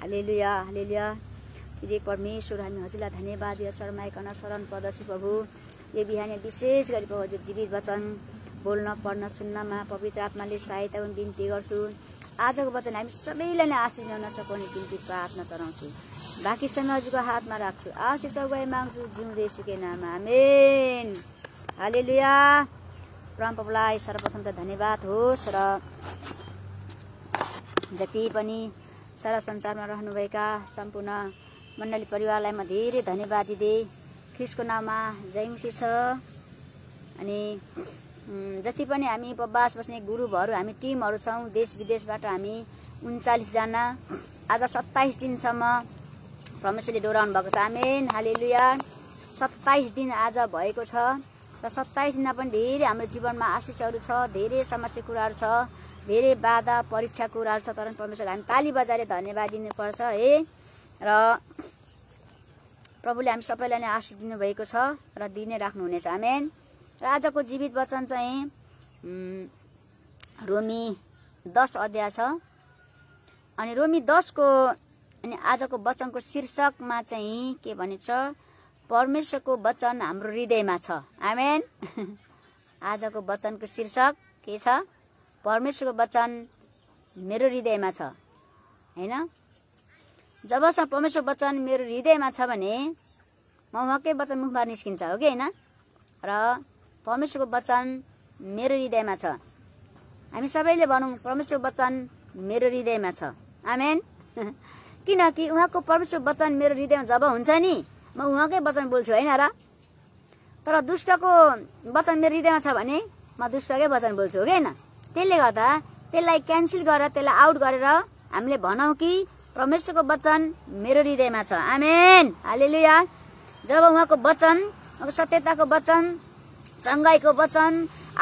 हालेलुया हालेलुया तिरे परमेश्वर हामी हजुरलाई धन्यवाद यो चरमाइकन शरण प्रदर्शी प्रभु यो बिहान विशेष गरी प्रभु हजुर जीवित वचन बोल्न पढ्न सुन्नमा पवित्र आत्माले सहायता पनि बिन्ती गर्छु आजको वचन हामी सबैलाई नै आशिष ल्याउन सकौँ बिन्ती प्रार्थना चढाउँछु बाँकी समय हजुरको हातमा राख्छु आशिष अगुवाई माग्छु जिउँदै सुके नाम मेन हालेलुया परमप्रभुलाई सर्वप्रथम त धन्यवाद होस् र जति पनि सारा संसारमा रहनुभएका सम्पूर्ण मण्डली परिवारलाई म धेरै धन्यवाद दिँदै ख्रिसको नाममा जयमुसी छ अनि जति पनि हामी बास बस्ने गुरुहरू हामी टिमहरू छौँ देश विदेशबाट हामी उन्चालिसजना आज सत्ताइस दिनसम्म परमेश्वरले डोराउनु भएको छ आमेन हाले लुया सत्ताइस दिन आज भएको छ र सत्ताइस दिनमा पनि धेरै हाम्रो जीवनमा आशिषहरू छ धेरै समस्या कुराहरू छ धेरै बाधा परीक्षा कुराहरू छ तर परमेश्वर हामी ताली बजाएर धन्यवाद दिनुपर्छ है र प्रभुले हामी सबैलाई नै आशिष दिनुभएको छ र दिने राख्नुहुनेछ हामी र आजको जीवित वचन चाहिँ रोमी दस अध्याय छ अनि रोमी दसको अनि आजको वचनको शीर्षकमा चाहिँ के भनिन्छ परमेश्वरको वचन हाम्रो हृदयमा छ आमेन आजको वचनको शीर्षक के छ परमेश्वरको वचन मेरो हृदयमा छ होइन जबसम्म परमेश्वर वचन मेरो हृदयमा छ भने म उहाँकै वचन मुखबाट निस्किन्छ हो कि होइन र परमेश्वरको वचन मेरो हृदयमा छ हामी सबैले भनौँ परमेश्वरको वचन मेरो हृदयमा छ आमेन किनकि उहाँको परमेश्वर वचन मेरो हृदयमा जब हुन्छ नि म उहाँकै वचन बोल्छु होइन र तर दुष्टको वचन मेरो हृदयमा छ भने म दुष्टकै वचन बोल्छु हो कि होइन त्यसले गर्दा त्यसलाई क्यान्सल गरेर त्यसलाई आउट गरेर हामीले भनौँ कि परमेश्वरको वचन मेरो हृदयमा छ आमेन हालेलुया जब उहाँको वचन सत्यताको वचन चङ्गाईको वचन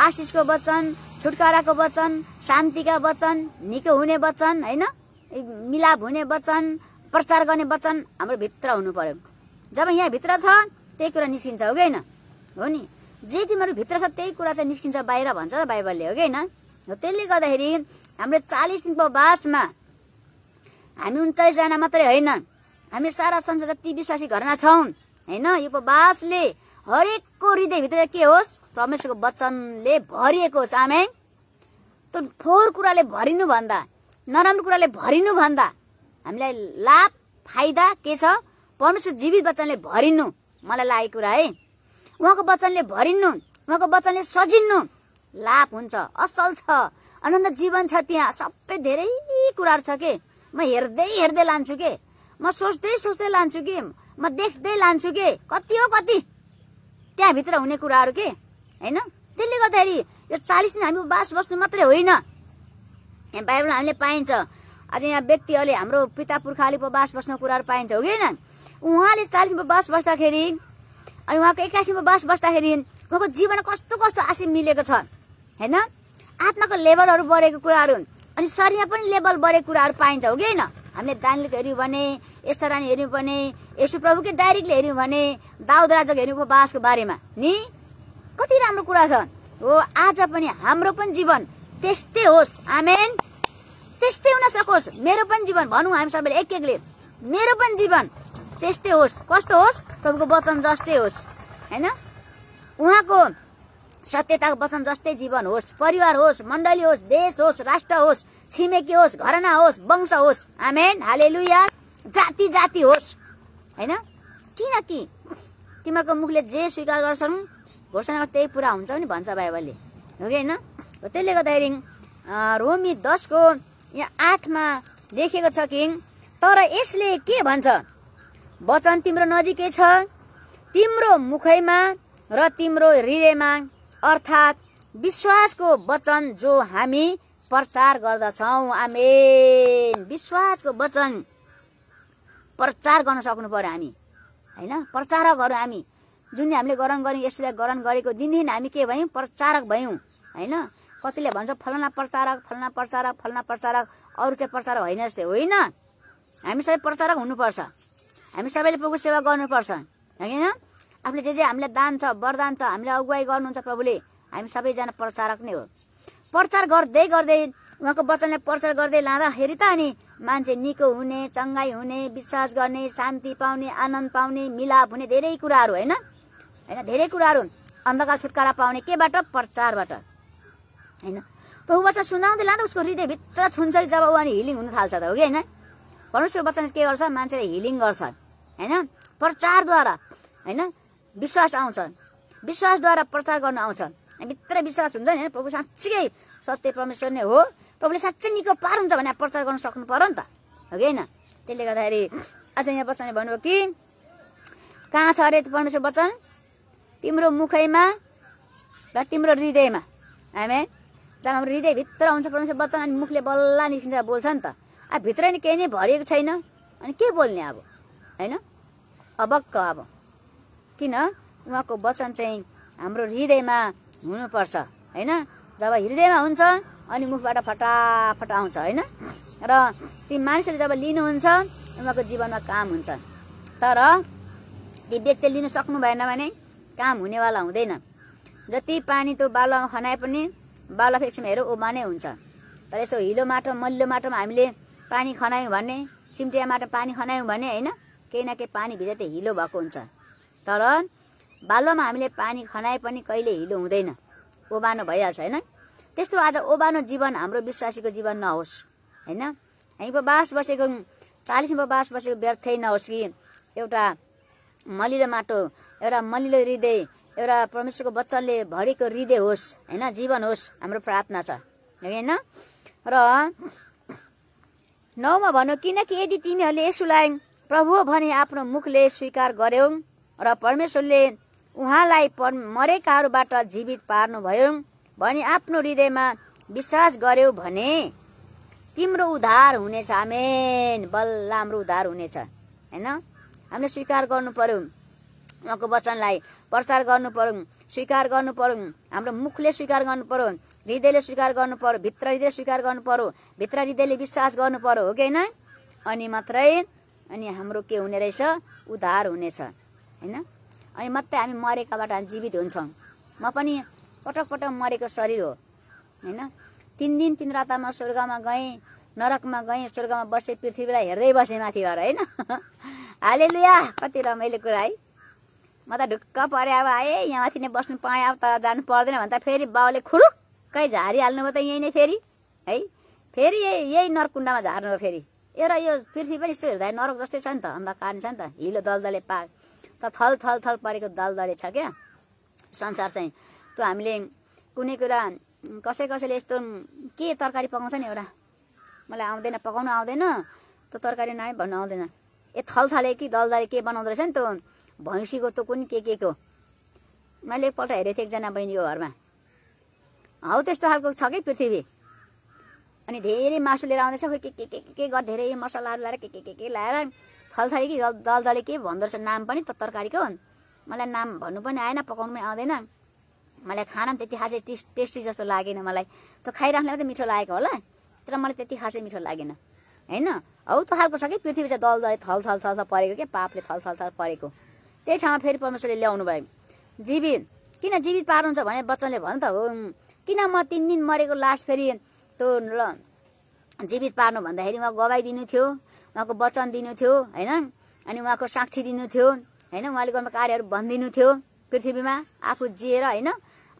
आशिषको वचन छुटकाराको वचन शान्तिका वचन निको हुने वचन होइन मिलाप हुने वचन प्रचार गर्ने वचन हाम्रो भित्र हुनु पर्यो जब यहाँ भित्र छ त्यही कुरा निस्किन्छ हो कि होइन हो नि जे तिमीहरू भित्र छ त्यही कुरा चाहिँ निस्किन्छ बाहिर भन्छ बाइबलले हो कि होइन र त्यसले गर्दाखेरि हाम्रो चालिस दिनको बासमा हामी उन्चालिसजना मात्रै होइन हामी सारा संसार जति विश्वासी घरमा छौँ होइन यो उपवासले हरेकको हृदयभित्र के होस् परमेश्वरको वचनले भरिएको होस् आमे त्यो फोहोर कुराले भन्दा नराम्रो कुराले भरिनुभन्दा हामीलाई लाभ फाइदा के छ परमेश्वर जीवित वचनले भरिनु मलाई लागेको कुरा है उहाँको वचनले भरिनु उहाँको वचनले सजिन्नु लाभ हुन्छ असल छ अनन्त जीवन छ त्यहाँ सबै धेरै कुराहरू छ के म हेर्दै हेर्दै लान्छु के म सोच्दै सोच्दै लान्छु कि म देख्दै लान्छु के कति हो कति त्यहाँभित्र हुने कुराहरू के होइन त्यसले गर्दाखेरि यो चालिस दिन हामी बास बस्नु मात्रै होइन यहाँ बाइबल हामीले पाइन्छ आज यहाँ व्यक्तिहरूले हाम्रो पिता पुर्खाले बास बस्नु कुराहरू पाइन्छ हो कि होइन उहाँले चालिस बास बस्दाखेरि अनि उहाँको एक्काइस बास बस्दाखेरि उहाँको जीवन कस्तो कस्तो आशी मिलेको छ होइन आत्माको लेभलहरू बढेको कुराहरू अनि शरीरमा पनि लेभल बढेको कुराहरू पाइन्छ हो कि होइन हामीले दानिलको हेऱ्यौँ भने यस्ता रानी हेऱ्यौँ भने यसो प्रभुकै डाइरेक्टले हेऱ्यौँ भने दाउद राजाको हेऱ्यौँ उपवासको बारेमा नि कति राम्रो कुरा छ हो आज पनि हाम्रो पनि जीवन त्यस्तै होस् आमेन त्यस्तै हुन सकोस् मेरो पनि जीवन भनौँ हामी सबैले एक एकले मेरो पनि जीवन त्यस्तै होस् कस्तो होस् प्रभुको वचन जस्तै होस् होइन उहाँको सत्यताको वचन जस्तै जीवन होस् परिवार होस् मण्डली होस् देश होस् राष्ट्र होस् छिमेकी होस् घरना होस् वंश होस् आमेन हाले जाति जाति होस् होइन किनकि तिमीहरूको मुखले जे स्वीकार गर्छन् घोषणा गर्छ त्यही पुरा हुन्छ नि भन्छ बाइबलले हो कि होइन त्यसले गर्दाखेरि रोमी दसको यहाँ आठमा लेखेको छ कि तर यसले के भन्छ वचन तिम्रो नजिकै छ तिम्रो मुखैमा र तिम्रो हृदयमा अर्थात् विश्वासको वचन जो हामी प्रचार गर्दछौँ आमेन विश्वासको वचन प्रचार गर्न सक्नु पऱ्यो हामी होइन प्रचारकहरू हामी जुन हामीले गरन गऱ्यौँ यसलाई गरन गरेको दिनदेखि हामी के भयौँ प्रचारक भयौँ होइन कतिले भन्छ फलाना प्रचारक फलाना प्रचारक फलाना प्रचारक अरू चाहिँ प्रचारक होइन जस्तै होइन हामी सबै प्रचारक हुनुपर्छ हामी सबैले प्रभु सेवा गर्नुपर्छ होइन आफूले जे जे हामीलाई दान छ वरदान छ हामीलाई अगुवाई गर्नुहुन्छ प्रभुले हामी सबैजना प्रचारक नै हो प्रचार गर्दै गर्दै उहाँको वचनलाई प्रचार गर्दै लाँदाखेरि त अनि मान्छे निको हुने चङ्गाई हुने विश्वास गर्ने शान्ति पाउने आनन्द पाउने मिलाप हुने धेरै कुराहरू होइन होइन धेरै कुराहरू अन्धकार छुटकारा पाउने केबाट प्रचारबाट होइन प्रभु वचन सुनाउँदै लाँदा उसको हृदयभित्र छुन्छ जब ऊ अनि हिलिङ हुन थाल्छ त हो कि होइन परमेश्वर वचन के गर्छ मान्छेले हिलिङ गर्छ होइन प्रचारद्वारा होइन विश्वास आउँछन् विश्वासद्वारा प्रचार गर्न आउँछ भित्र विश्वास हुन्छ नि प्रभु साँच्चीकै सत्य परमेश्वर नै हो प्रभुले साँच्चै निको पार हुन्छ भने प्रचार गर्न सक्नु पऱ्यो नि त हो कि होइन त्यसले गर्दाखेरि आज यहाँ बच्चाले भन्नुभयो कि कहाँ छ अरे परमेश्वर वचन तिम्रो मुखैमा र तिम्रो हृदयमा हामी जब हाम्रो हृदयभित्र हुन्छ परमेश्वर वचन अनि मुखले बल्ल निस्किन्छ बोल्छ नि त अब भित्र नि केही नै भरिएको छैन अनि के बोल्ने अब होइन अबक्क अब किन उहाँको वचन चाहिँ हाम्रो हृदयमा हुनुपर्छ होइन जब हृदयमा हुन्छ अनि मुखबाट फटाफट आउँछ होइन र ती मानिसहरू जब लिनुहुन्छ उहाँको जीवनमा काम हुन्छ तर ती व्यक्ति लिनु सक्नु भएन भने काम हुनेवाला हुँदैन जति पानी त्यो बालुवामा खनाए पनि बालुवा फेक्सीमा हेरौँ ओमा नै हुन्छ तर यसो हिलो माटो मल्लो माटोमा हामीले पानी खनायौँ भने सिम्टिया माटो पानी खनायौँ भने होइन केही न केही पानी भिजा त्यो हिलो भएको हुन्छ तर बालुवामा हामीले पानी खनाए पनि कहिले हिलो हुँदैन ओबानो भइहाल्छ होइन त्यस्तो आज ओबानो जीवन हाम्रो विश्वासीको जीवन नहोस् होइन हामी पो बास बसेको चालिसमा बास बसेको व्यर्थै नहोस् कि एउटा मलिलो माटो एउटा मलिलो हृदय एउटा परमेश्वरको वचनले भरेको हृदय होस् होइन जीवन होस् हाम्रो प्रार्थना छ होइन र नौमा भनौँ किनकि यदि तिमीहरूले यसोलाई प्रभु भने आफ्नो मुखले स्वीकार गर्यौ र परमेश्वरले उहाँलाई मरेकाहरूबाट जीवित पार्नुभयो भने आफ्नो हृदयमा विश्वास गर्यो भने तिम्रो उद्धार हुनेछ आमेन बल्ल हाम्रो उद्धार हुनेछ होइन हामीले स्वीकार गर्नु पर्यो उहाँको वचनलाई प्रचार गर्नु पर्यो स्वीकार गर्नु पर्यो हाम्रो मुखले स्वीकार गर्नु पर्यो हृदयले स्वीकार गर्नु पर्यो भित्र हृदय स्वीकार गर्नु पर्यो भित्र हृदयले विश्वास गर्नु पर्यो हो कि होइन अनि मात्रै अनि हाम्रो के हुने रहेछ उद्धार हुनेछ होइन अनि मात्रै हामी मरेकाबाट जीवित हुन्छौँ म पनि पटक पटक मरेको शरीर हो होइन तिन दिन तिन रातमा स्वर्गमा गएँ नरकमा गएँ स्वर्गमा बसेँ पृथ्वीलाई हेर्दै बसेँ माथिबाट होइन हाले लुया कति रमाइलो कुरा है म त ढुक्क परे अब आएँ यहाँ माथि नै बस्नु पाएँ अब त जानु पर्दैन भन्दा फेरि बाउले खुरुक्कै झारिहाल्नु भयो त यहीँ नै फेरि है फेरि यही यही नरकुण्डमा झार्नु हो फेरि ए र यो पृथ्वी पनि यसो हेर्दा नरक जस्तै छ नि त अन्धकार छ नि त हिलो दलदले पाक त थल थल थल परेको दलदले छ क्या संसार चाहिँ त्यो हामीले कुनै कुरा कसै कसैले यस्तो के तरकारी पकाउँछ नि एउटा मलाई आउँदैन पकाउनु आउँदैन त्यो तरकारी नआए भन्नु आउँदैन ए थलथले कि दले के बनाउँदो रहेछ नि त्यो भैँसीको त कुन के के को मैले एकपल्ट हेरेको थिएँ एकजना बहिनीको घरमा हौ त्यस्तो खालको छ कि पृथ्वी अनि धेरै मासु लिएर आउँदैछ खोइ के के के के के गर धेरै मसलाहरू लाएर के के के के लाएर थलथली कि दलदली के भन्दो रहेछ नाम पनि त तरकारीको मलाई नाम भन्नु पनि आएन पकाउनु पनि आउँदैन मलाई खाना पनि त्यति खासै टेस्ट टेस्टी जस्तो लागेन मलाई त खाइराख्ने मात्रै मिठो लागेको होला तर मलाई त्यति खासै मिठो लागेन होइन हौ त खालको छ कि पृथ्वी चाहिँ दलदली थल थल थल परेको क्या पापले थल थल थल परेको त्यही ठाउँमा फेरि परमेश्वरले ल्याउनु भयो जीवित किन जीवित पार्नुहुन्छ भने बच्चनले भन त हो किन म तिन दिन मरेको लास्ट फेरि त्यो जीवित पार्नु भन्दाखेरि म गवाइदिनु थियो उहाँको वचन दिनु थियो होइन अनि उहाँको साक्षी दिनु थियो होइन उहाँले गर्नु कार्यहरू भनिदिनु थियो पृथ्वीमा आफू जिएर होइन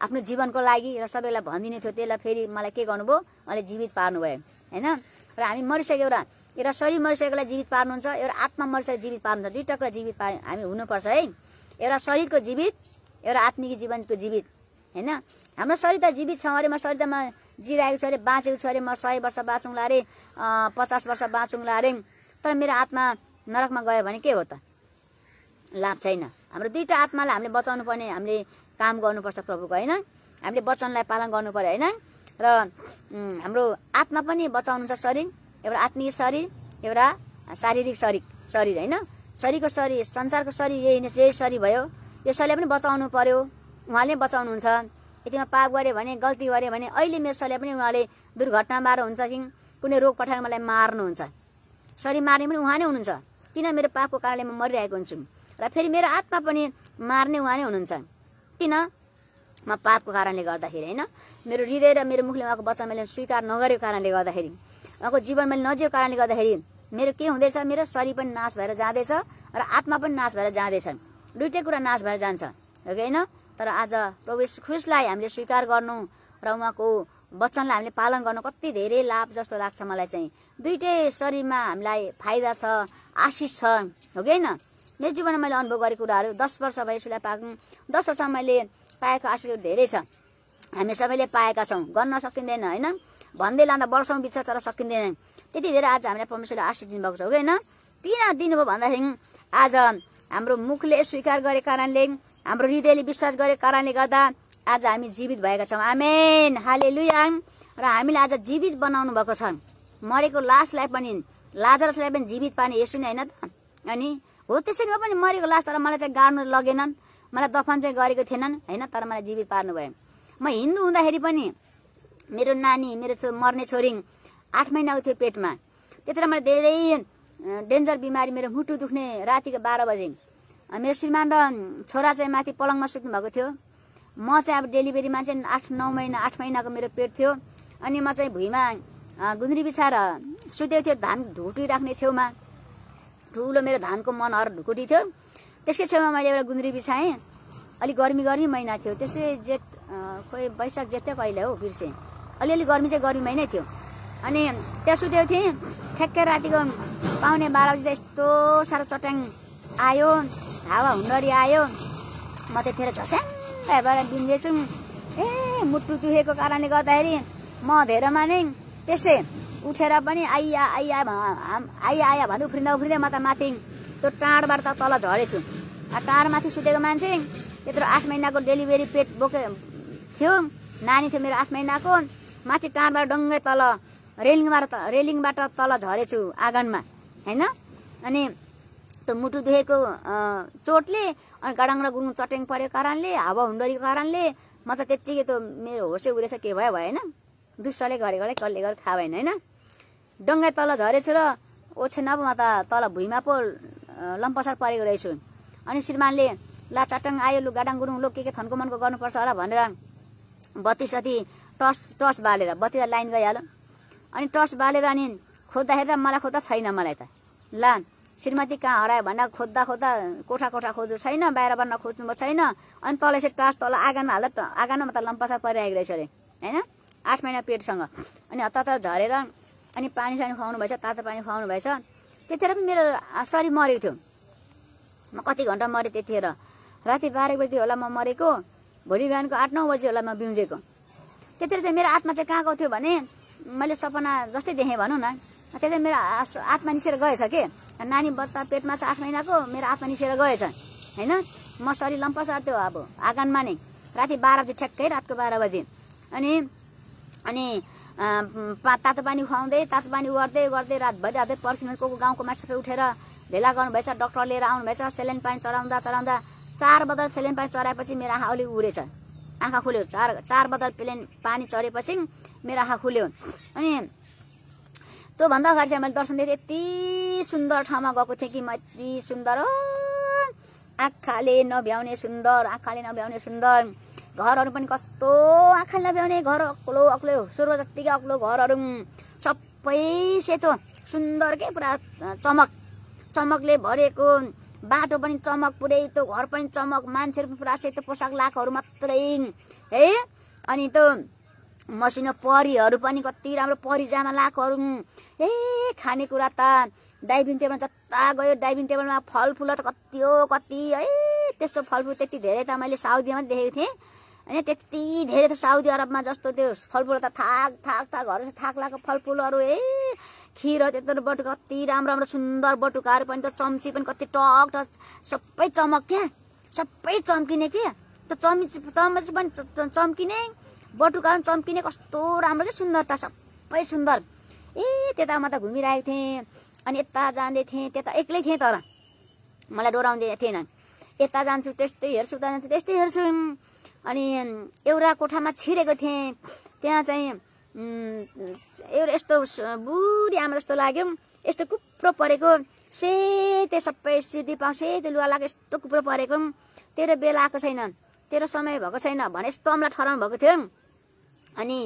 आफ्नो जीवनको लागि र सबैलाई भनिदिनु थियो त्यसलाई फेरि मलाई के गर्नुभयो उहाँले जीवित पार्नु भयो होइन र हामी मरिसक्यो एउटा एउटा शरीर मरिसकेकोलाई जीवित पार्नुहुन्छ एउटा आत्मा मरिसकेर जीवित पार्नुहुन्छ दुई जीवित पार् हामी हुनुपर्छ है एउटा शरीरको जीवित एउटा आत्मिक जीवनको जीवित होइन हाम्रो शरीर त जीवित छौँ अरे म शरीर त म जिरहेको छु अरे बाँचेको छु अरे म सय वर्ष बाँचौँला अरे पचास वर्ष बाँचौँला अरे तर मेरो आत्मा नरकमा गयो भने के हो त लाभ छैन हाम्रो दुईवटा आत्मालाई हामीले बचाउनु पर्ने हामीले काम गर्नुपर्छ प्रभुको होइन हामीले वचनलाई पालन गर्नु पऱ्यो होइन र हाम्रो आत्मा पनि बचाउनु छ शरीर एउटा आत्मीय शरीर एउटा शारीरिक शरीर शरीर होइन शरीरको शरीर संसारको शरीर यही नै यही शरीर भयो यो शरीरलाई पनि बचाउनु पर्यो उहाँले बचाउनुहुन्छ यतिमा पाप गऱ्यो भने गल्ती गऱ्यो भने अहिले मेरो शरीर पनि उहाँले दुर्घटना हुन्छ कि कुनै रोग पठाएर मलाई मार्नुहुन्छ शरीर मार्ने पनि उहाँ नै हुनुहुन्छ किन मेरो पापको कारणले म मरिरहेको हुन्छु र फेरि मेरो आत्मा पनि मार्ने उहाँ नै हुनुहुन्छ किन म पापको कारणले गर्दाखेरि होइन मेरो हृदय र मेरो मुखले उहाँको बच्चा मैले स्वीकार नगरेको कारणले गर्दाखेरि उहाँको जीवन मैले नजिएको कारणले गर्दाखेरि मेरो के हुँदैछ मेरो शरीर पनि नाश भएर जाँदैछ र आत्मा पनि नाश भएर जाँदैछ दुइटै कुरा नाश भएर जान्छ हो होइन तर आज प्रवेश ख्रिसलाई हामीले स्वीकार गर्नु र उहाँको वचनलाई हामीले पालन गर्न कति धेरै लाभ जस्तो लाग्छ मलाई चाहिँ दुइटै शरीरमा हामीलाई फाइदा छ आशिष छ हो कि होइन मेरो जीवनमा मैले अनुभव गरेको कुराहरू दस वर्ष भयो यसलाई पाएको दस वर्षमा मैले पाएको आशिषहरू धेरै छ हामी सबैले पाएका छौँ गर्न सकिँदैन होइन भन्दै लाँदा वर्षौँ बित्छ तर सकिँदैन त्यति धेरै आज हामीलाई परमेश्वरले आशिष दिनुभएको छ हो कि होइन किन दिनुभयो भन्दाखेरि आज हाम्रो मुखले स्वीकार गरेको कारणले हाम्रो हृदयले विश्वास गरेको कारणले गर्दा आज हामी जीवित भएका छौँ आमेन हाले र हामीले आज जीवित बनाउनु भएको छ मरेको लासलाई पनि लाजरसलाई पनि जीवित पार्ने यसो नै होइन त अनि हो त्यसरी भए पनि मरेको लास तर मलाई चाहिँ गाड्नु लगेनन् मलाई दफन चाहिँ गरेको थिएनन् होइन तर मलाई जीवित पार्नु भयो म हिन्दू हुँदाखेरि पनि मेरो नानी मेरो छो मर्ने छोरी आठ महिनाको थियो पेटमा त्यत्र मलाई धेरै डेन्जर बिमारी मेरो मुटु दुख्ने रातिको बाह्र बजे मेरो श्रीमान र छोरा चाहिँ माथि पलङमा सुत्नु भएको थियो म चाहिँ अब डेलिभरीमा चाहिँ आठ नौ महिना आठ महिनाको मेरो पेट थियो अनि म चाहिँ भुइँमा गुन्द्री बिछाएर सुतेको थियो धान ढुकुटी राख्ने छेउमा ठुलो मेरो धानको मनहर ढुकुटी थियो त्यसकै छेउमा मैले एउटा गुन्द्री बिछाएँ अलिक गर्मी गर्मी महिना थियो त्यस्तै जेठ खोइ वैशाख थियो कहिले हो बिर्सेँ अलिअलि गर्मी चाहिँ गर्मी महिनै थियो अनि त्यहाँ सुतेको थिएँ ठ्याक्कै रातिको पाउने बाह्र बजी त यस्तो साह्रो चट्याङ आयो हावा हुन्डरी आयो म त्यतिखेर झस्याङ हप्ताबाट बिन्दैछौँ ए मुटु दुखेको कारणले गर्दाखेरि म धेरैमा नै त्यसै उठेर पनि आइया आइया आइया आइया भन्दै उफ्रिँदा उफ्रिँदै म त माथि त्यो टाढबाट त तल झरेछु टाढमाथि सुतेको मान्छे त्यत्रो आठ महिनाको डेलिभरी पेट बोके थियो नानी थियो मेरो आठ महिनाको माथि टाढबाट डङ्गै तल रेलिङबाट रेलिङबाट तल झरेछु आँगनमा होइन अनि मुटु दुखेको चोटले अनि गाडाङ गुरुङ चट्याङ परेको कारणले हावा हुन्डरीको कारणले म त त्यत्तिकै त मेरो होसै उरेछ के भयो भएन दुष्टले होला कसले गरेको थाहा भएन होइन डङ्गा तल झरेछु र ओछेन पो म त तल भुइँमा पो लम्पसार परेको रहेछु अनि श्रीमानले ला चट्याङ आयो लु गाडाङ गुरुङ लो के के थन्को मनको गर्नुपर्छ होला भनेर बत्ती सती टस टर्च बालेर बत्ती लाइन गइहाल्यो अनि टस बालेर अनि खोज्दाखेरि त मलाई खोज्दा छैन मलाई त ला श्रीमती कहाँ हरायो भने खोज्दा खोज्दा कोठा कोठा खोज्नु छैन बाहिर बन्न खोज्नु छैन अनि तल यसरी टास तल आँगनमा हाल्दा आँगनमा त लम्पासा परिरहेको रहेछ अरे होइन आठ महिना पेटसँग अनि हतार झरेर अनि पानी सानी खुवाउनु भएछ तातो पानी खुवाउनु भएछ त्यतिखेर पनि मेरो शरीर मरेको थियो म कति घन्टा मरेँ त्यतिखेर राति बाह्र बजी होला म मरेको भोलि बिहानको आठ नौ बजी होला म बिउजेको त्यतिखेर चाहिँ मेरो आत्मा चाहिँ कहाँ गएको थियो भने मैले सपना जस्तै देखेँ भनौँ न त्यतिखेर मेरो आत्मा निस्केर गएछ के नानी बच्चा पेटमा छ आठ महिनाको मेरो आत्मा निस्केर गएछ होइन म सरी लम्पसार त्यो अब आँगनमा नै राति बाह्र बजी ठ्याक्कै रातको बाह्र बजी अनि अनि तातो पानी खुवाउँदै तातो पानी गर्दै गर्दै रातभरि रातै पर्खिनु को गाउँको मान्छे उठेर भेला गर्नुभएछ डक्टर लिएर आउनुभएछ सेलेन पानी चढाउँदा चढाउँदा चार बदल सेलेन पानी चढाएपछि मेरो आँखा अलिक उरेछ आँखा खुल्यो चार चार बदल प्लेन पानी चढेपछि मेरो आँखा खुल्यो अनि त्योभन्दा अगाडि चाहिँ मैले दर्शन दिएको यति सुन्दर ठाउँमा गएको थिएँ कि म यति सुन्दर आँखाले नभ्याउने सुन्दर आँखाले नभ्याउने सुन्दर घरहरू पनि कस्तो आँखाले नभ्याउने घर अग्लो अग्लो सुरु जत्तिकै अग्लो घरहरू सबै सेतो सुन्दर के पुरा चमक चमकले भरेको बाटो पनि चमक पुरै त्यो घर पनि चमक मान्छेहरू पनि पुरा सेतो पोसाक लाएकोहरू मात्रै है अनि त्यो मसिनो परीहरू पनि कति राम्रो परिजामा लाएकोहरू ए खानेकुरा त डाइभिङ टेबलमा जता गयो डाइभिङ टेबलमा फलफुल त कति हो कति है त्यस्तो फलफुल त्यति धेरै त मैले साउदीमा पनि देखेको थिएँ होइन त्यति धेरै त साउदी अरबमा जस्तो त्यो फलफुल त थाक थाक थाक घर थाक लाएको फलफुलहरू ए खिर त्यत्रो बटुका कति राम्रो राम्रो सुन्दर बटुकाहरू पनि त चम्ची पनि कति टक टक सबै चमक क्या सबै चम्किने क्या त्यो चम्ची चम्ची पनि चम्किने बटुका पनि चम्किने कस्तो राम्रो क्या सुन्दरता सबै सुन्दर ए त्यता म त घुमिरहेको थिएँ अनि यता जाँदै थिएँ त्यता एक्लै थिएँ तर मलाई डोराउँदै थिएन यता जान्छु त्यस्तै हेर्छु उता जान्छु त्यस्तै हेर्छु अनि एउटा कोठामा छिरेको थिएँ त्यहाँ चाहिँ एउटा यस्तो बुढी आमा जस्तो लाग्यो यस्तो कुप्रो परेको से त्यो सबै सिर्दी पाउँ सेते लुगा लाग्यो यस्तो कुप्रो परेको तेरो बेला आएको छैन तेरो समय भएको छैन भने यस्तो अमला ठहराउनु भएको थियो अनि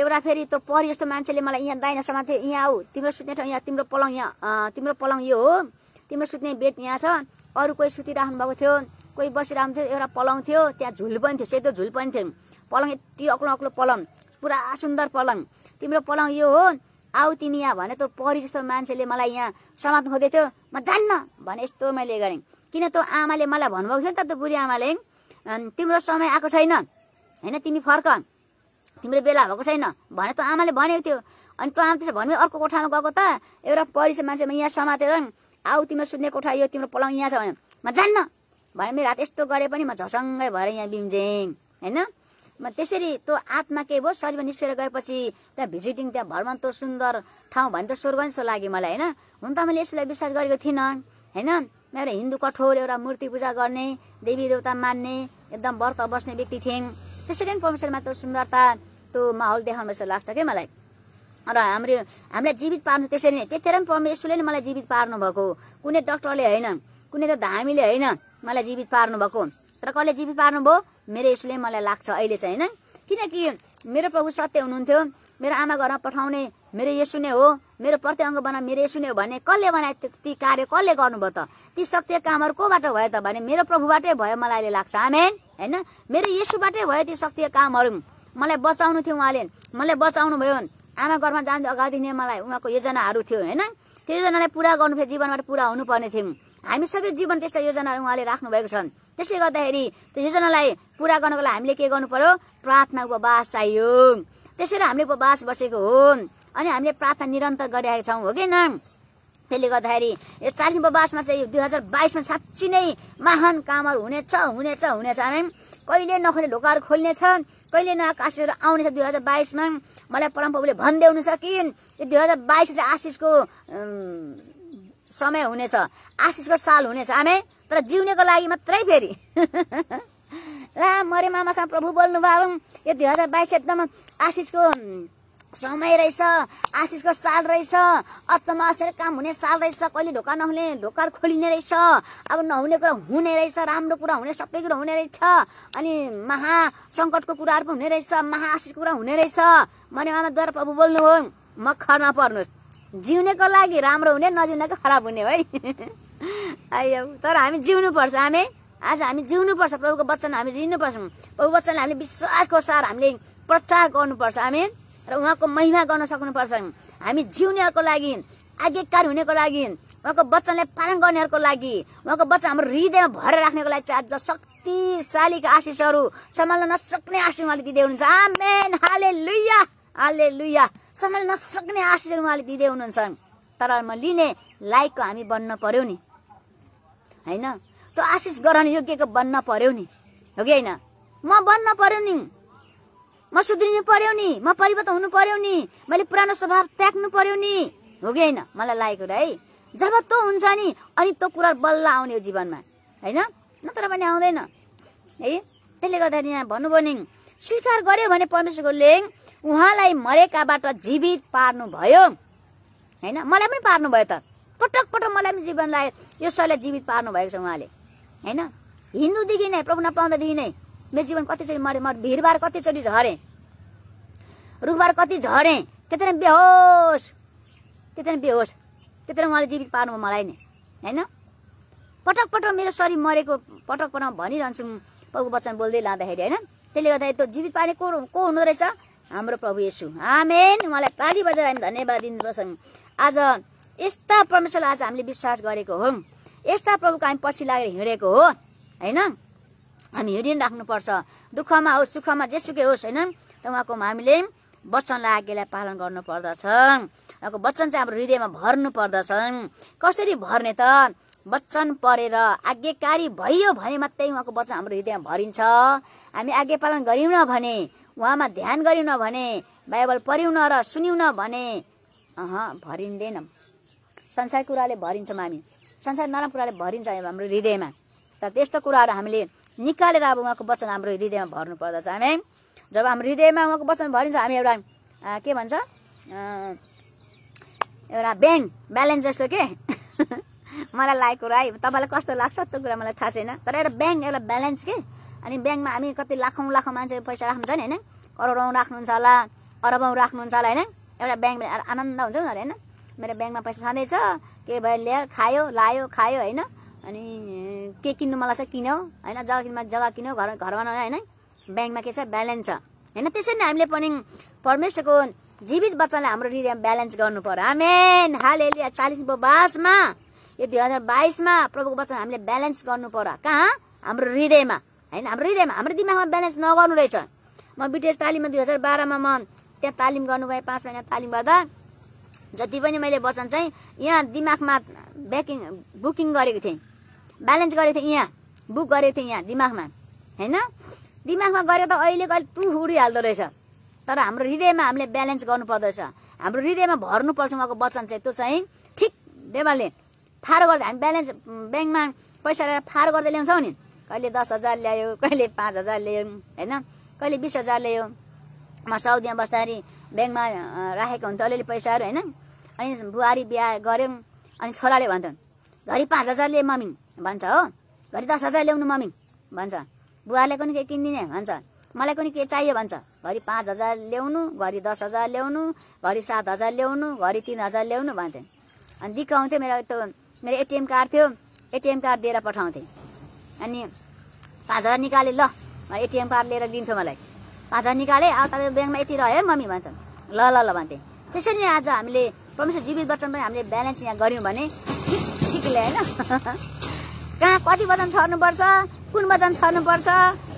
एउटा फेरि त्यो परी जस्तो मान्छेले मलाई यहाँ दाइना समाथे यहाँ आऊ तिम्रो सुत्ने ठाउँ यहाँ तिम्रो पलङ यहाँ तिम्रो पलङ यो हो तिम्रो सुत्ने बेड यहाँ छ अरू कोही सुतिराख्नु भएको थियो कोही बसिरहनु थियो एउटा पलङ थियो त्यहाँ झुल पनि थियो सेतो झुल पनि थियो पलङ यति अग्लो अग्लो पलङ पुरा सुन्दर पलङ तिम्रो पलङ यो हो आऊ तिमी यहाँ भने त परी जस्तो मान्छेले मलाई यहाँ समात्नु खोज्दै थियो म जान्न भने यस्तो मैले गरेँ किन तँ आमाले मलाई भन्नुभएको थियो नि त बुढी आमाले तिम्रो समय आएको छैन होइन तिमी फर्क तिम्रो बेला भएको छैन भने त आमाले भनेको थियो अनि तँ आमा त्यसो भन्यो अर्को कोठामा गएको त एउटा परिसर मान्छेमा यहाँ समातेर आऊ तिम्रो सुन्ने कोठा यो तिम्रो पलाउ यहाँ छ भने म जान्न भने मेरो रात यस्तो गरे पनि म झसङ्गै भएर यहाँ बिम्जेँ होइन म त्यसरी त्यो आत्मा के भयो शरीरमा निस्केर गएपछि त्यहाँ भिजिटिङ त्यहाँ भ्रमण त्यो सुन्दर ठाउँ भने त स्वर्ग जस्तो लाग्यो मलाई होइन हुन त मैले यसलाई विश्वास गरेको थिइनँ होइन मेरो हिन्दू कठोर एउटा मूर्ति पूजा गर्ने देवी देवता मान्ने एकदम व्रत बस्ने व्यक्ति थिएँ त्यसरी नै त त्यो सुन्दरता त्यो माहौल देखाउनु जस्तो लाग्छ क्या मलाई र हाम्रो हामीलाई जीवित पार्नु त्यसरी नै त्यतिखेर पनि परमेश्वरले नै मलाई जीवित पार्नुभएको कुनै डक्टरले होइन कुनै त धामीले होइन मलाई जीवित पार्नुभएको तर कसले जीवित पार्नुभयो मेरो यसले मलाई लाग्छ अहिले चाहिँ होइन किनकि मेरो प्रभु सत्य हुनुहुन्थ्यो मेरो आमा घरमा पठाउने मेरो यसो नै हो मेरो प्रत्यङ्ग बना मेरो सुन्यो भने कसले बनायो ती कार्य कसले गर्नुभयो त ती शक्ति कामहरू कोबाट भयो त भने मेरो प्रभुबाटै भयो मलाई अहिले लाग्छ आमेन होइन मेरो यसुबाटै भयो ती शक्ति कामहरू मलाई बचाउनु थियो उहाँले मलाई बचाउनु भयो आमा घरमा जानु अगाडि नै मलाई उहाँको योजनाहरू थियो होइन त्यो योजनालाई पुरा गर्नु थियो जीवनबाट पुरा हुनुपर्ने थियौँ हामी सबै जीवन त्यस्ता योजनाहरू उहाँले राख्नुभएको छ त्यसले गर्दाखेरि त्यो योजनालाई पुरा गर्नको लागि हामीले के गर्नु पर्यो प्रार्थना उपवास चाहियो त्यसरी हामीले उपवास बसेको हो अनि हामीले प्रार्थना निरन्तर गरिरहेका छौँ हो कि न त्यसले गर्दाखेरि यो चालिस बासमा चाहिँ दुई हजार बाइसमा साँच्ची नै महान कामहरू हुनेछ हुनेछ हुनेछ हामी कहिले नखोल्ने ढोकाहरू खोल्नेछ कहिले नयाँ काशीहरू आउनेछ दुई हजार बाइसमा मलाई परमप्रभुले भनिदिए छ कि यो दुई हजार बाइस चाहिँ आशिषको समय हुनेछ आशिषको साल हुनेछ आमे तर जिउनेको लागि मात्रै फेरि ला मरे मामासँग प्रभु बोल्नुभयो यो दुई हजार बाइस एकदम आशिषको समय रहेछ आशिषको साल रहेछ अचम्म असेर काम हुने साल रहेछ कहिले ढोका नहुने ढोका खोलिने रहेछ अब नहुने कुरा हुने रहेछ राम्रो कुरा हुने सबै कुरा हुने रहेछ अनि महा सङ्कटको कुराहरू पनि हुने रहेछ महाआशिषको कुरा हुने रहेछ मैले मामाद्वारा प्रभु बोल्नु हो म खर नपर्नुहोस् जिउनेको लागि राम्रो हुने नजिउनेको खराब हुने है आयो तर हामी जिउनुपर्छ हामी आज हामी जिउनुपर्छ प्रभुको वचन हामी लिनुपर्छ प्रभु वचनलाई हामीले विश्वासको सार हामीले प्रचार गर्नुपर्छ हामी र उहाँको महिमा गर्न सक्नुपर्छ हामी जिउनेहरूको लागि आज्ञाकार हुनेको लागि उहाँको वचनलाई पालन गर्नेहरूको लागि उहाँको वचन हाम्रो हृदयमा भरेर राख्नेको लागि चाहिँ आज शक्तिशालीको आशिषहरू सम्हाल्न नसक्ने आशिष उहाँले दिँदै हुनुहुन्छ आमेन हाले लुया हाले लुया सम्हाल्न नसक्ने आशिषहरू उहाँले दिँदै हुनुहुन्छ तर म लिने लायकको हामी बन्न पर्यो नि होइन त्यो आशिष ग्रहण योग्यको बन्न पर्यो नि हो कि होइन म बन्न पर्यो नि म सुध्रिनु पर्यो नि म परिवर्तन हुनु पर्यो नि मैले पुरानो स्वभाव त्याग्नु पर्यो नि हो कि होइन मलाई लागेको र है जब तँ हुन्छ नि अनि तँ कुरा बल्ल आउने हो जीवनमा होइन नत्र पनि आउँदैन है त्यसले गर्दाखेरि यहाँ भन्नुभयो नि स्वीकार गर्यो भने परमेश्वरको लेङ उहाँलाई मरेकाबाट जीवित पार्नुभयो होइन मलाई पनि पार्नु भयो त पटक पटक मलाई पनि जीवनलाई यो शरीरलाई जीवित पार्नु भएको छ उहाँले होइन हिन्दूदेखि नै प्रभु नपाउँदादेखि नै मेरो जीवन कतिचोटि मरे म भिरबार कतिचोटि झरेँ रुखबार कति झरेँ त्यति नै बेहोस त्यति नै बेहोस त्यति नै उहाँले जीवित पार्नु मलाई नै होइन पटक पटक मेरो शरीर मरेको पटक पटक भनिरहन्छु प्रभु वचन बोल्दै लाँदाखेरि होइन त्यसले गर्दा यो जीवित पार्ने को को हुनु रहेछ हाम्रो प्रभु यसु आमेन उहाँलाई ताली बजाएर हामी धन्यवाद दिनुपर्छ आज यस्ता परमेश्वरलाई आज हामीले विश्वास गरेको हो यस्ता प्रभुको हामी पछि लागेर हिँडेको हो होइन हामी हिँडिराख्नुपर्छ दुःखमा होस् सुखमा जेसुकै होस् होइन त उहाँकोमा हामीले वचन लागेलाई पालन गर्नुपर्दछ उहाँको वचन चाहिँ हाम्रो हृदयमा भर्नु पर्दछ कसरी भर्ने त वचन परेर आज्ञाकारी भइयो भने मात्रै उहाँको वचन हाम्रो हृदयमा भरिन्छ हामी आज्ञा पालन गऱ्यौँ भने उहाँमा ध्यान गऱ्यौँ भने बाइबल पढ्यौँ र सुन्यौँ भने अह भरिँदैन संसार कुराले भरिन्छौँ हामी संसार नराम्रो कुराले भरिन्छ हाम्रो हृदयमा तर त्यस्तो कुराहरू हामीले निकालेर अब उहाँको वचन हाम्रो हृदयमा भर्नु पर्दछ हामी जब हाम्रो हृदयमा उहाँको वचन भरिन्छ हामी एउटा के भन्छ एउटा ब्याङ्क ब्यालेन्स जस्तो के मलाई लागेको राई तपाईँलाई कस्तो लाग्छ त्यो कुरा मलाई थाहा छैन तर एउटा ब्याङ्क एउटा ब्यालेन्स के अनि ब्याङ्कमा हामी कति लाखौँ लाखौँ मान्छे पैसा राख्नु छ नि होइन करोडौँ राख्नुहुन्छ होला अरबौँ राख्नुहुन्छ होला होइन एउटा ब्याङ्कमा आनन्द हुन्छ नि होइन मेरो ब्याङ्कमा पैसा छँदैछ के भयो ल्यायो खायो लायो खायो होइन अनि के किन्नु मलाई चाहिँ किन होइन जग्गा किन्नु जग्गा किन घर घरमा होइन ब्याङ्कमा के छ ब्यालेन्स छ होइन त्यसरी नै हामीले पनि परमेश्वरको जीवित बच्चालाई हाम्रो हृदय ब्यालेन्स गर्नु पर्यो हामी हाल चालिस चालिसको बासमा यो दुई हजार बाइसमा प्रभुको बच्चा हामीले ब्यालेन्स गर्नु पर्यो कहाँ हाम्रो हृदयमा होइन हाम्रो हृदयमा हाम्रो दिमागमा ब्यालेन्स नगर्नु रहेछ म बिटिएस तालिममा दुई हजार बाह्रमा म त्यहाँ तालिम गर्नु गएँ पाँच महिना तालिम गर्दा जति पनि मैले वचन चाहिँ यहाँ दिमागमा ब्याकिङ बुकिङ गरेको थिएँ ब्यालेन्स गरेको थिएँ यहाँ बुक गरेको थिएँ यहाँ दिमागमा होइन दिमागमा गरेको त अहिले कहिले तु उडिहाल्दो रहेछ तर हाम्रो हृदयमा हामीले ब्यालेन्स गर्नुपर्दो रहेछ हाम्रो हृदयमा भर्नुपर्छ उहाँको वचन चाहिँ त्यो चाहिँ ठिक लेभलले फारो गर्दा हामी ब्यालेन्स ब्याङ्कमा पैसा ल्याएर फारो गर्दै ल्याउँछौँ नि कहिले दस हजार ल्यायो कहिले पाँच हजार ल्यायो होइन कहिले बिस हजार ल्यायो म साउदीमा बस्दाखेरि ब्याङ्कमा राखेको हुन्छ अलिअलि पैसाहरू होइन अनि बुहारी बिहा गऱ्यौँ अनि छोराले भन्थ्यो घरि पाँच हजार लिएँ मम्मी भन्छ हो घरि दस हजार ल्याउनु मम्मी भन्छ बुवाले पनि के किनिदिने भन्छ मलाई पनि के चाहियो भन्छ घरि पाँच हजार ल्याउनु घरि दस हजार ल्याउनु घरि सात हजार ल्याउनु घरि तिन हजार ल्याउनु भन्थे अनि दिक्क आउँथ्यो मेरो त्यो मेरो एटिएम कार्ड थियो एटिएम कार्ड दिएर पठाउँथे अनि पाँच हजार निकालेँ ल एटिएम कार्ड लिएर दिन्थ्यो मलाई पाँच हजार निकालेँ अब तपाईँ ब्याङ्कमा यति रह्यो है मम्मी भन्छ ल ल ल भन्थेँ त्यसरी नै आज हामीले परमेश्वर जीवित बच्चन पनि हामीले ब्यालेन्स यहाँ गऱ्यौँ भने ठिक ठिक ल्याएन कहाँ कति वचन छर्नुपर्छ कुन वचन छर्नुपर्छ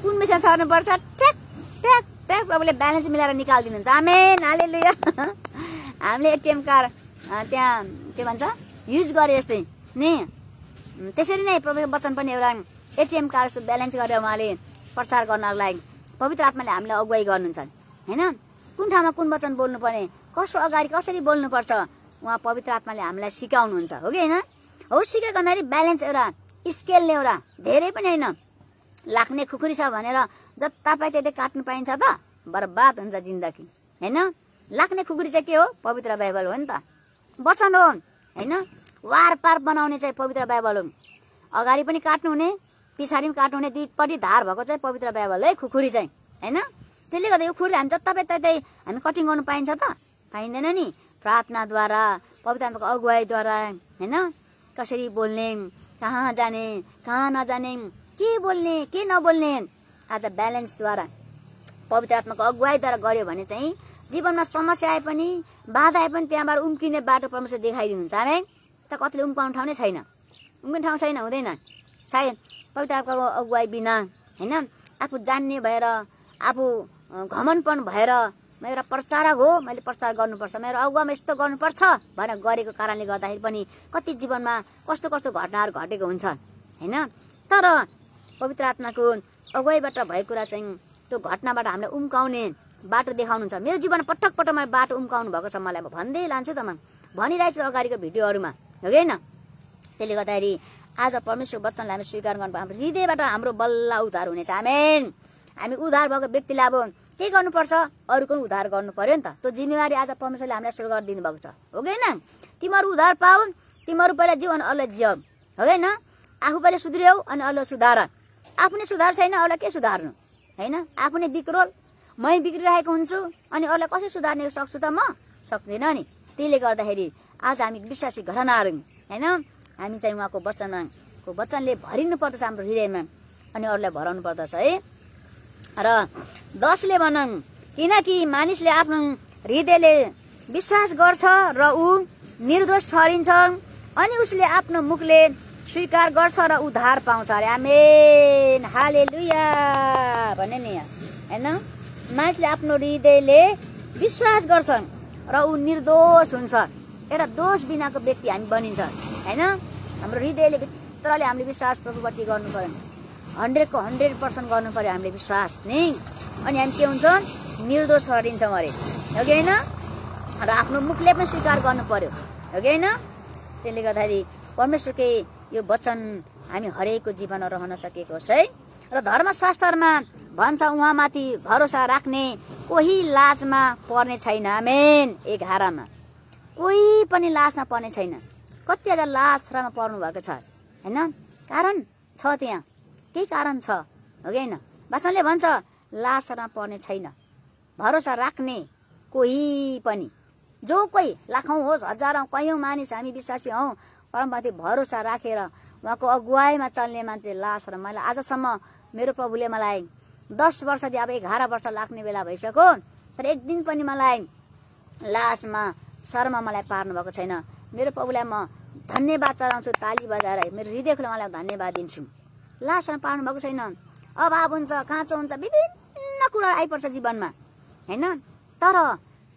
कुन विषय छर्नुपर्छ ठ्याक ट्याक ट्याक प्रभुले ब्यालेन्स मिलाएर निकालिदिनुहुन्छ आमे नाले लु हामीले एटिएम कार्ड त्यहाँ के भन्छ युज गरे यस्तै नि त्यसरी नै प्रभुको वचन पनि एउटा एटिएम कार्ड जस्तो ब्यालेन्स गरेर उहाँले प्रचार लागि पवित्र आत्माले हामीलाई अगुवाई गर्नुहुन्छ होइन कुन ठाउँमा कुन वचन बोल्नुपर्ने कसो अगाडि कसरी बोल्नुपर्छ उहाँ पवित्र आत्माले हामीलाई सिकाउनुहुन्छ हो कि होइन हो नै ब्यालेन्स एउटा स्केल एउटा धेरै पनि होइन लाग्ने खुकुरी छ भनेर जता पाए त्यति काट्नु पाइन्छ त बर्बाद हुन्छ जिन्दगी होइन लाग्ने खुकुरी चाहिँ के हो पवित्र बाइबल हो नि त वचन हो होइन वार पार बनाउने चाहिँ पवित्र बाइबल हो अगाडि पनि काट्नु हुने पछाडि पनि काट्नु दुईपट्टि धार भएको चाहिँ पवित्र बाइबल है खुकुरी चाहिँ होइन त्यसले गर्दा यो खुकुरी हामी जता पाए त्यतै हामी कटिङ गर्नु पाइन्छ त पाइँदैन नि प्रार्थनाद्वारा पवित्र अगुवाईद्वारा होइन कसरी बोल्ने कहाँ जाने कहाँ नजाने के बोल्ने के नबोल्ने आज ब्यालेन्सद्वारा पवित्र आत्माको अगुवाईद्वारा गऱ्यो भने चाहिँ जीवनमा समस्या आए पनि बाधा आए पनि त्यहाँबाट उम्किने बाटो परमेश्वर देखाइदिनुहुन्छ है त कतिले उम्काउने ठाउँ नै छैन उम्किने ठाउँ छैन हुँदैन सायद पवित्र आत्माको अगुवाई बिना होइन आफू जान्ने भएर आफू घमनपन भएर म एउटा प्रचारक हो मैले प्रचार गर्नुपर्छ मेरो अगुवामा यस्तो गर्नुपर्छ भनेर गरेको कारणले गर्दाखेरि पनि कति जीवनमा कस्तो कस्तो घटनाहरू घटेको हुन्छ होइन तर पवित्र आत्माको अगुवाईबाट भएको कुरा चाहिँ त्यो घटनाबाट हामीलाई उम्काउने बाटो देखाउनुहुन्छ मेरो जीवन पटक पटकमा बाटो उम्काउनु भएको छ मलाई भन्दै लान्छु त म भनिरहेको छु अगाडिको भिडियोहरूमा हो कि होइन त्यसले गर्दाखेरि आज परमेश्वर वचनलाई हामी स्वीकार गर्नु हाम्रो हृदयबाट हाम्रो बल्ल उद्धार हुनेछ हामी हामी उद्धार भएको व्यक्तिलाई अब के गर्नुपर्छ अरूको पनि उद्धार गर्नु पर्यो नि त त्यो जिम्मेवारी आज परमेश्वरले हामीलाई सुरु गरिदिनु भएको छ हो कि होइन तिमीहरू उद्धार पाऊ तिमीहरू पहिला जीवन अरूलाई जिउ हो कि होइन आफू पहिला सुध्रियौ अनि अरूलाई सुधार आफू नै सुधार छैन अरूलाई के सुधार्नु होइन आफू नै बिग्रोल मै बिग्रिरहेको हुन्छु अनि अरूलाई कसरी सुधार्ने सक्छु त म सक्दिनँ नि त्यसले गर्दाखेरि आज हामी विश्वासी घरनाहरू होइन हामी चाहिँ उहाँको वचनको वचनले भरिनु पर्दछ हाम्रो हृदयमा अनि अरूलाई भराउनु पर्दछ है र दसले भनन् किनकि मानिसले आफ्नो हृदयले विश्वास गर्छ र ऊ निर्दोष ठहरिन्छ अनि उसले आफ्नो मुखले स्वीकार गर्छ र उद्धार पाउँछ अरे आमेन हाले लुया भने नि होइन मानिसले आफ्नो हृदयले विश्वास गर्छन् र ऊ निर्दोष हुन्छ एउटा दोष बिनाको व्यक्ति हामी बनिन्छ होइन हाम्रो हृदयले भित्रले हामीले विश्वास प्रभुप्रति गर्नु पर्यो हन्ड्रेडको हन्ड्रेड पर्सेन्ट गर्नु पऱ्यो हामीले विश्वास नि अनि हामी के हुन्छौँ निर्दोष हरिन्छौँ अरे हो कि होइन र आफ्नो मुखले पनि स्वीकार गर्नु पर्यो हो कि होइन त्यसले गर्दाखेरि परमेश्वरकै यो वचन हामी हरेकको जीवनमा रहन सकेको होस् है र धर्मशास्त्रमा भन्छ उहाँमाथि भरोसा राख्ने कोही लाजमा पर्ने छैन मेन एघारमा कोही पनि लाजमा पर्ने छैन कति हजार लाजमा पर्नु भएको छ होइन कारण छ त्यहाँ त्यही कारण छ हो कि होइन भाषणले भन्छ लासना पर्ने छैन भरोसा राख्ने कोही पनि जो कोही लाखौँ होस् हजारौँ कैयौँ मानिस हामी विश्वासी हौ परमपति भरोसा राखेर उहाँको अगुवाईमा चल्ने मान्छे लास र मैले आजसम्म मेरो प्रभुले मलाई दस वर्षदेखि अब एघार वर्ष लाग्ने बेला भइसक्यो तर एक दिन पनि मलाई लासमा शर्मा मलाई पार्नुभएको छैन मेरो प्रभुलाई म धन्यवाद चढाउँछु ताली बजाएर मेरो हृदय खुला मलाई धन्यवाद दिन्छु लास्टसम्म पाउनु भएको छैन अभाव हुन्छ काँचो हुन्छ विभिन्न कुरा आइपर्छ जीवनमा होइन तर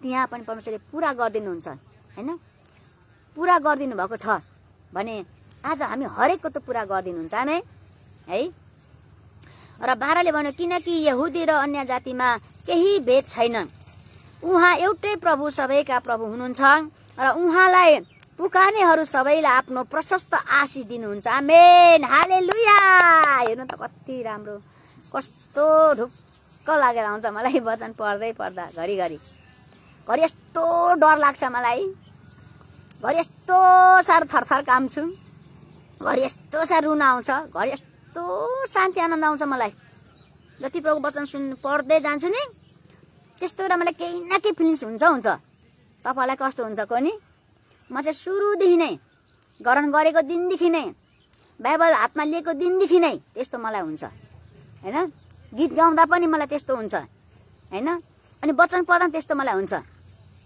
त्यहाँ पनि परमेश्वरले पुरा गरिदिनुहुन्छ होइन पुरा गरिदिनु भएको छ भने आज हामी हरेकको त पुरा गरिदिनुहुन्छ हामी है र बाह्रले भन्यो किनकि यहुदी र अन्य जातिमा केही भेद छैन उहाँ एउटै प्रभु सबैका प्रभु हुनुहुन्छ र उहाँलाई पुकार्नेहरू सबैलाई आफ्नो प्रशस्त आशिष दिनुहुन्छ आमेन हाले लुया हेर्नु त कति राम्रो कस्तो ढुक्क लागेर आउँछ मलाई वचन पढ्दै पढ्दा घरिघरि घरि यस्तो डर लाग्छ मलाई घरि यस्तो साह्रो थरथर काम्छु घरि यस्तो साह्रो रुन आउँछ घरि यस्तो शान्ति आनन्द आउँछ मलाई जति प्रभु वचन सुन् पढ्दै जान्छु नि त्यस्तो एउटा मलाई केही न केही फिलिङ्स हुन्छ हुन्छ तपाईँलाई कस्तो हुन्छ नि म चाहिँ सुरुदेखि नै ग्रहण गरेको दिनदेखि नै बाइबल हातमा लिएको दिनदेखि नै त्यस्तो मलाई हुन्छ होइन गीत गाउँदा पनि मलाई त्यस्तो हुन्छ होइन अनि वचन पढ्दा पनि त्यस्तो मलाई हुन्छ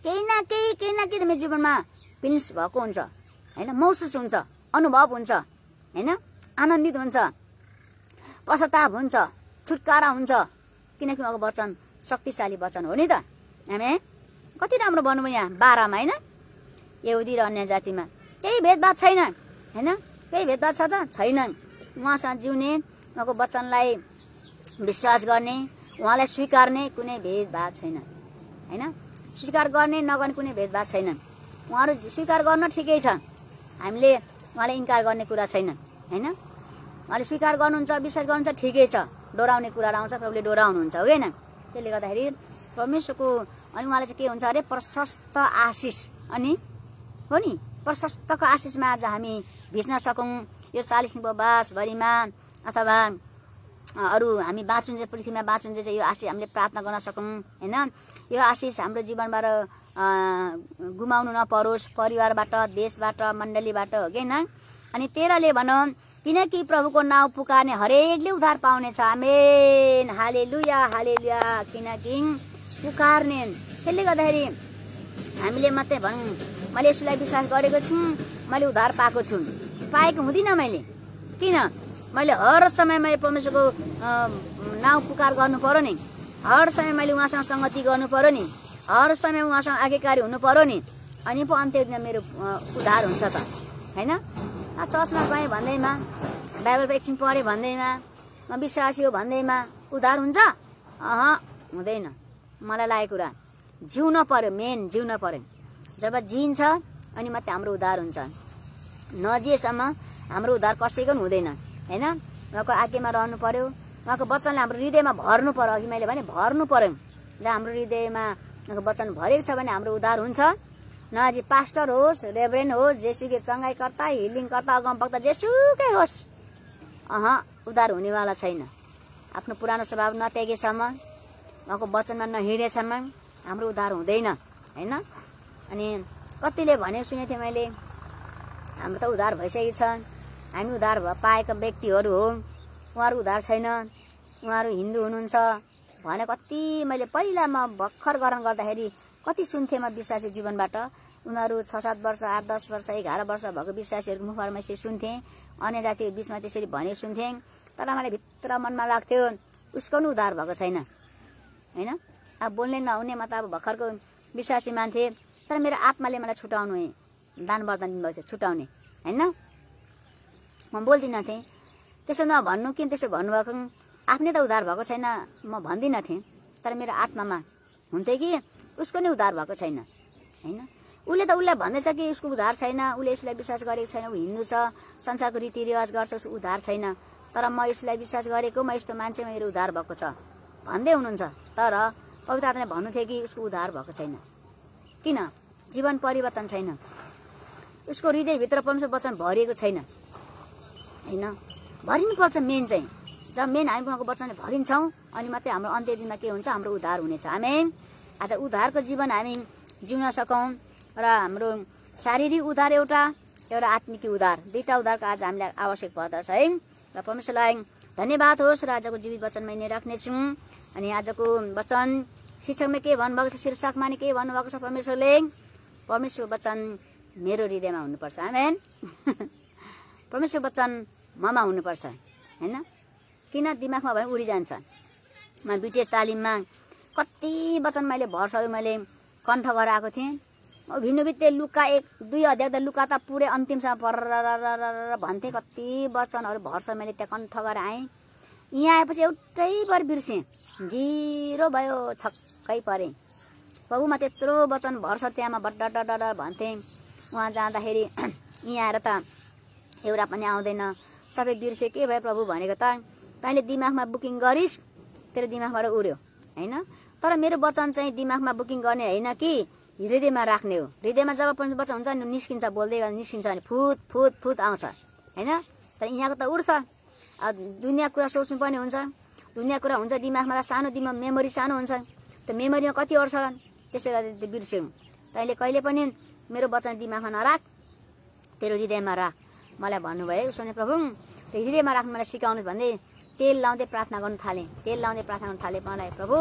केही न केही केही न केही त मेरो जीवनमा फिलिङ्स भएको हुन्छ होइन महसुस हुन्छ अनुभव हुन्छ होइन आनन्दित हुन्छ पश्चाताप हुन्छ छुटकारा हुन्छ किनकि उहाँको वचन शक्तिशाली वचन हो नि त हामी कति राम्रो भन्नुभयो यहाँ बाह्रमा होइन यहुदी र अन्य जातिमा केही भेदभाव छैन होइन केही भेदभाव छ त छैन उहाँसँग जिउने उहाँको वचनलाई विश्वास गर्ने उहाँलाई स्वीकार्ने कुनै भेदभाव छैन होइन स्वीकार गर्ने नगर्ने कुनै भेदभाव छैन उहाँहरू स्वीकार गर्न ठिकै छ हामीले उहाँले इन्कार गर्ने कुरा छैन होइन उहाँले स्वीकार गर्नुहुन्छ विश्वास गर्नुहुन्छ ठिकै छ डोराउने कुराहरू आउँछ प्रभुले डोराउनुहुन्छ हो होइन त्यसले गर्दाखेरि परमेश्वरको अनि उहाँलाई चाहिँ के हुन्छ अरे प्रशस्त आशिष अनि हो नि प्रशस्तको आशिषमा आज हामी भिज्न सकौँ यो चालिस बासभरिमा अथवा अरू हामी चाहिँ पृथ्वीमा बाँचुन् चाहिँ यो आशिष हामीले प्रार्थना गर्न सकौँ होइन यो आशिष हाम्रो जीवनबाट गुमाउनु नपरोस् परिवारबाट देशबाट मण्डलीबाट हो कि होइन अनि तेह्रले भनौँ किनकि प्रभुको नाउँ पुकार्ने हरेकले उद्धार पाउनेछ आमेन हाले लुया हाले लुया किनकि पुकार्ने त्यसले गर्दाखेरि हामीले मात्रै भनौँ मैले यसोलाई विश्वास गरेको छु मैले उद्धार पाएको छु पाएको हुँदिनँ मैले किन मैले हर समय मैले परमेश्वरको नाउँ पुकार गर्नु पर्यो नि हर समय मैले उहाँसँग सङ्गति गर्नु पर्यो नि हर समय उहाँसँग आज्ञाकारी हुनु पर्यो नि अनि पो अन्त्य दिन मेरो उद्धार हुन्छ त होइन चर्चमा गएँ भन्दैमा बाइबल एकछिन पढेँ भन्दैमा म विश्वासी हो भन्दैमा उधार हुन्छ अह हुँदैन मलाई लागेको कुरा जिउन पर्यो मेन जिउन पर्यो जब जिन्छ अनि मात्रै हाम्रो उद्धार हुन्छ नजिएसम्म हाम्रो उद्धार कसैको पनि हुँदैन होइन उहाँको आज्ञामा रहनु पर्यो उहाँको वचनले हाम्रो हृदयमा भर्नु पर्यो अघि मैले भने भर्नु पर्यो जहाँ हाम्रो हृदयमा उहाँको वचन भरेको छ भने हाम्रो उद्धार हुन्छ नजी पास्टर होस् रेभरेन्ट होस् जेसुकै चङ्गाईकर्ता हिलिङकर्ता बग्दा जेसुकै होस् अह उद्धार हुनेवाला छैन आफ्नो पुरानो स्वभाव नत्यागेसम्म उहाँको वचनमा नहिँडेसम्म हाम्रो उद्धार हुँदैन होइन अनि कतिले भने सुनेको थिएँ मैले हाम्रो त उधार भइसकेको छ हामी उधार भ पाएका व्यक्तिहरू हो उहाँहरू उधार छैन उहाँहरू हिन्दू हुनुहुन्छ भने कति मैले पहिला म भर्खर ग्रहण गर्दाखेरि कति सुन्थेँ म विश्वासी जीवनबाट उनीहरू छ सात वर्ष आठ दस वर्ष एघार वर्ष भएको विश्वासीहरूको मुखबाट मैले सुन्थेँ अन्य जातिको बिचमा त्यसरी भने सुन्थेँ तर मलाई भित्र मनमा लाग्थ्यो उसको पनि उद्धार भएको छैन होइन अब बोल्ने नहुने म त अब भर्खरको विश्वासी मान्छे तर मेरो आत्माले मलाई छुट्याउनु दान वरदान दिनुभएको थियो छुट्याउने होइन म बोल्दिनँ थिएँ त्यसो नभन्नु किन त्यसो भन्नुभएको आफ्नै त उद्धार भएको छैन म भन्दिनँ थिएँ तर मेरो आत्मामा हुन्थ्यो कि उसको नै उद्धार भएको छैन होइन उसले त उसलाई भन्दैछ कि उसको उद्धार छैन उसले यसलाई विश्वास गरेको छैन ऊ हिन्दू छ संसारको रीतिरिवाज गर्छ उसको उद्धार छैन तर म यसलाई विश्वास गरेको म यस्तो मान्छे मेरो उद्धार भएको छ भन्दै हुनुहुन्छ तर पवित्र भन्नु थियो कि उसको उद्धार भएको छैन किन जीवन परिवर्तन छैन उसको हृदयभित्र परमेश्वर वचन भरिएको छैन होइन भरिनुपर्छ मेन चाहिँ जब मेन हामी उहाँको वचनले भरिन्छौँ अनि मात्रै हाम्रो अन्त्य दिनमा के हुन्छ हाम्रो उद्धार हुनेछ हामी आज उद्धारको जीवन हामी जिउन सकौँ र हाम्रो शारीरिक उद्धार एउटा एउटा आत्मिक उद्धार दुईवटा उद्धारको आज हामीलाई आवश्यक पर्दछ है र परमेश्वरलाई धन्यवाद होस् र आजको जीवित वचन मैले राख्नेछौँ अनि आजको वचन शिक्षकमा के भन्नुभएको छ शीर्षकमा नि के भन्नुभएको छ परमेश्वरले परमेश्वर वचन मेरो हृदयमा हुनुपर्छ आमेन परमेश्वर वचन ममा हुनुपर्छ होइन किन दिमागमा भयो जान्छ म बिटिएस तालिममा कति वचन मैले भर्सहरू मैले कण्ठ गरेर आएको थिएँ भिन्न बित्तिकै लुका एक दुई अध्याय त लुका त पुरै अन्तिमसम्म पर भन्थेँ कति वचनहरू भर्स मैले त्यहाँ कण्ठ गरेर आएँ यहाँ आएपछि एउटै बार बिर्सेँ जिरो भयो छक्कै परेँ बाबुमा त्यत्रो वचन भर्छ त्यहाँमा बड्ड डर भन्थेँ उहाँ जाँदाखेरि यहाँ आएर त एउटा पनि आउँदैन सबै बिर्से के भयो प्रभु भनेको त तैँले दिमागमा बुकिङ गरिस् तेरो दिमागबाट उड्यो होइन तर मेरो वचन चाहिँ दिमागमा बुकिङ गर्ने होइन कि हृदयमा राख्ने हो हृदयमा जब पनि वचन हुन्छ निस्किन्छ बोल्दै निस्किन्छ भने फुत फुत फुत आउँछ होइन तर यहाँको त उड्छ दुनियाँ कुरा सोच्नु सोच्नुपर्ने हुन्छ दुनियाँ कुरा हुन्छ दिमागमा त सानो दिमाग मेमोरी सानो हुन्छ त मेमोरीमा कति अड्छ त्यसै गर्दा त्यो बिर्स्यौँ तैँले कहिले पनि मेरो वचन दिमागमा नराख तेरो हृदयमा राख मलाई भन्नुभयो सोने प्रभु त्यो हृदयमा राख्नु मलाई सिकाउनु भन्दै तेल लाउँदै प्रार्थना गर्नु थालेँ तेल लाउँदै प्रार्थना गर्नु थालेँ मलाई प्रभु